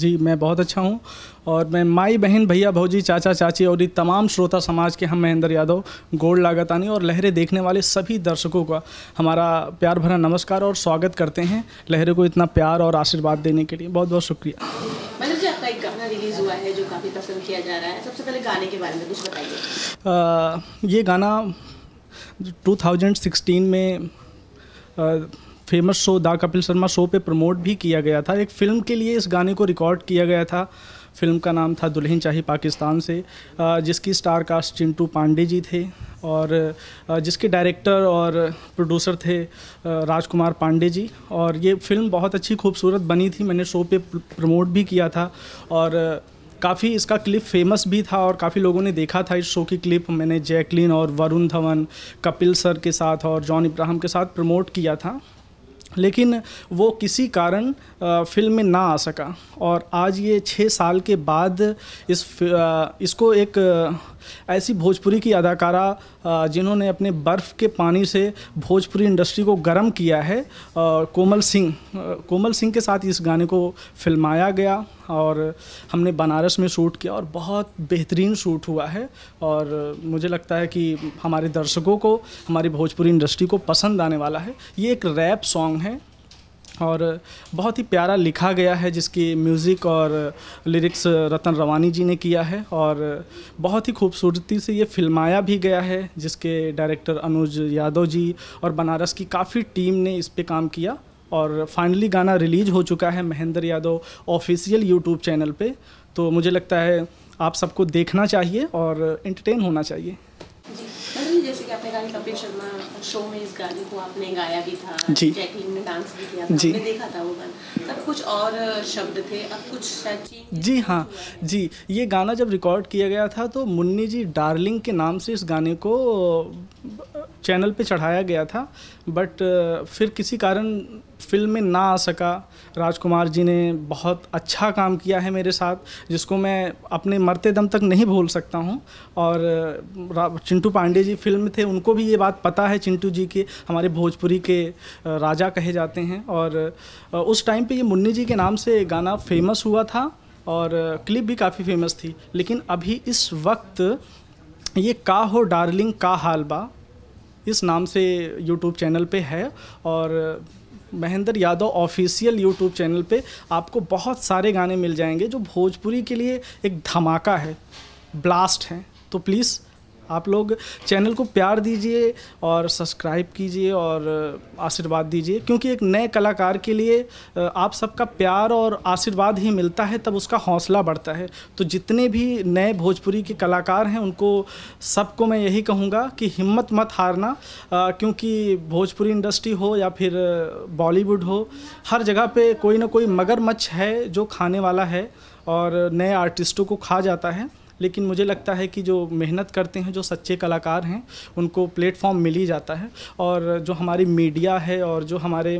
जी मैं बहुत अच्छा हूँ और मैं माई बहन भैया भौजी चाचा चाची और ये तमाम श्रोता समाज के हम महेंद्र यादव गोल्ड लागतानी और लहरें देखने वाले सभी दर्शकों का हमारा प्यार भरा नमस्कार और स्वागत करते हैं लहरे को इतना प्यार और आशीर्वाद देने के लिए बहुत बहुत शुक्रिया ये मतलब जी आपका एक गाना रिलीज़ हुआ है जो काफ़ी पसंद किया जा रहा है सबसे पहले गाने के बारे में कुछ बताइए ये गाना में आ, famous show the Kapil Sharma show पे प्रमोट भी किया गया था एक फ़िल्म के लिए इस गाने को रिकॉर्ड किया गया था फिल्म का नाम था दुल्हन चाही पाकिस्तान से जिसकी स्टार कास्ट चिंटू पांडे जी थे और जिसके डायरेक्टर और प्रोड्यूसर थे राजकुमार पांडे जी और ये फिल्म बहुत अच्छी खूबसूरत बनी थी मैंने शो पे प्रमोट भी किया था और काफ़ी इसका क्लिप फेमस भी था और काफ़ी लोगों ने देखा था इस शो की क्लिप मैंने जैकलिन और वरुण धवन कपिल सर के साथ और जॉन इब्राहम के साथ प्रमोट किया था लेकिन वो किसी कारण फिल्म में ना आ सका और आज ये छः साल के बाद इस इसको एक ऐसी भोजपुरी की अदाकारा जिन्होंने अपने बर्फ़ के पानी से भोजपुरी इंडस्ट्री को गर्म किया है कोमल सिंह कोमल सिंह के साथ इस गाने को फिल्माया गया और हमने बनारस में शूट किया और बहुत बेहतरीन शूट हुआ है और मुझे लगता है कि हमारे दर्शकों को हमारी भोजपुरी इंडस्ट्री को पसंद आने वाला है ये एक रैप सॉन्ग है और बहुत ही प्यारा लिखा गया है जिसकी म्यूज़िक और लिरिक्स रतन रवानी जी ने किया है और बहुत ही खूबसूरती से ये फिल्माया भी गया है जिसके डायरेक्टर अनुज यादव जी और बनारस की काफ़ी टीम ने इस पे काम किया और फाइनली गाना रिलीज हो चुका है Mahendra Yadav official YouTube channel पे तो मुझे लगता है आप सबको देखना चाहिए और एंटरटेन होना चाहिए जी जी जी हाँ जी ये गाना जब रिकॉर्ड किया गया था तो मुन्नी जी डार्लिंग के नाम से इस गाने को चैनल पे चढ़ाया गया था बट फिर किसी कारण फिल्म में ना आ सका राजकुमार जी ने बहुत अच्छा काम किया है मेरे साथ जिसको मैं अपने मरते दम तक नहीं भूल सकता हूँ और चिंटू पांडे जी फिल्म थे उनको भी ये बात पता है चिंटू जी के हमारे भोजपुरी के राजा कहे जाते हैं और उस टाइम पे ये मुन्नी जी के नाम से गाना फेमस हुआ था और क्लिप भी काफ़ी फेमस थी लेकिन अभी इस वक्त ये का हो डार्लिंग का हाल बा इस नाम से यूट्यूब चैनल पे है और Mahendra Yadav official YouTube channel पे आपको बहुत सारे गाने मिल जाएंगे जो भोजपुरी के लिए एक धमाका है ब्लास्ट है तो प्लीज़ आप लोग चैनल को प्यार दीजिए और सब्सक्राइब कीजिए और आशीर्वाद दीजिए क्योंकि एक नए कलाकार के लिए आप सबका प्यार और आशीर्वाद ही मिलता है तब उसका हौसला बढ़ता है तो जितने भी नए भोजपुरी के कलाकार हैं उनको सबको मैं यही कहूँगा कि हिम्मत मत हारना क्योंकि भोजपुरी इंडस्ट्री हो या फिर बॉलीवुड हो हर जगह पे कोई ना कोई मगरमच्छ है जो खाने वाला है और नए आर्टिस्टों को खा जाता है लेकिन मुझे लगता है कि जो मेहनत करते हैं जो सच्चे कलाकार हैं उनको प्लेटफॉर्म मिल ही जाता है और जो हमारी मीडिया है और जो हमारे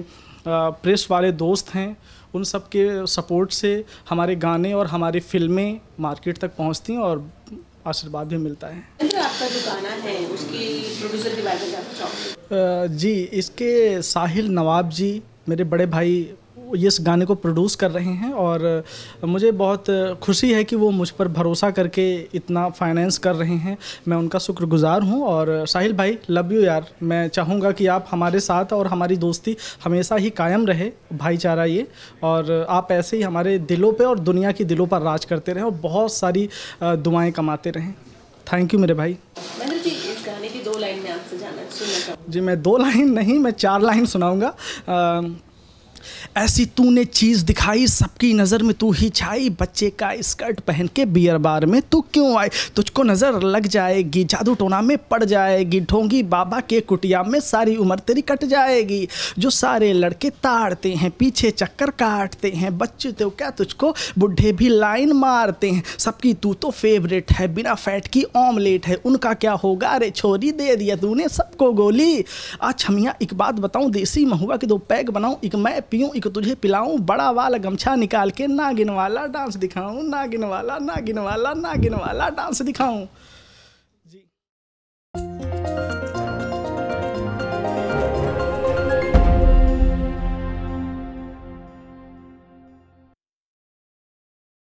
प्रेस वाले दोस्त हैं उन सब के सपोर्ट से हमारे गाने और हमारी फिल्में मार्केट तक पहुंचती हैं और आशीर्वाद भी मिलता है आपका जो गाना है उसकी प्रोड्यूसर के बारे में जी इसके साहिल नवाब जी मेरे बड़े भाई इस गाने को प्रोड्यूस कर रहे हैं और मुझे बहुत खुशी है कि वो मुझ पर भरोसा करके इतना फाइनेंस कर रहे हैं मैं उनका शुक्रगुजार हूँ और साहिल भाई लव यू यार मैं चाहूँगा कि आप हमारे साथ और हमारी दोस्ती हमेशा ही कायम रहे भाईचारा ये और आप ऐसे ही हमारे दिलों पर और दुनिया की दिलों पर राज करते रहें और बहुत सारी दुआएँ कमाते रहें थैंक यू मेरे भाई जी मैं दो लाइन नहीं मैं चार लाइन सुनाऊंगा ऐसी तूने चीज़ दिखाई सबकी नज़र में तू ही छाई बच्चे का स्कर्ट पहन के बियर बार में तू क्यों आई तुझको नज़र लग जाएगी जादू टोना में पड़ जाएगी ढोंगी बाबा के कुटिया में सारी उम्र तेरी कट जाएगी जो सारे लड़के ताड़ते हैं पीछे चक्कर काटते हैं बच्चे तो क्या तुझको बुढ़े भी लाइन मारते हैं सबकी तू तो फेवरेट है बिना फैट की ऑमलेट है उनका क्या होगा अरे छोरी दे दिया तूने सबको गोली अच्छा मियाँ एक बात बताऊँ देसी महुआ के दो पैग बनाऊँ एक मैं पी पियूं एक तुझे पिलाऊं बड़ा वाल गमछा निकाल के नागिन वाला डांस दिखाऊं नागिन वाला नागिन वाला नागिन वाला डांस दिखाऊं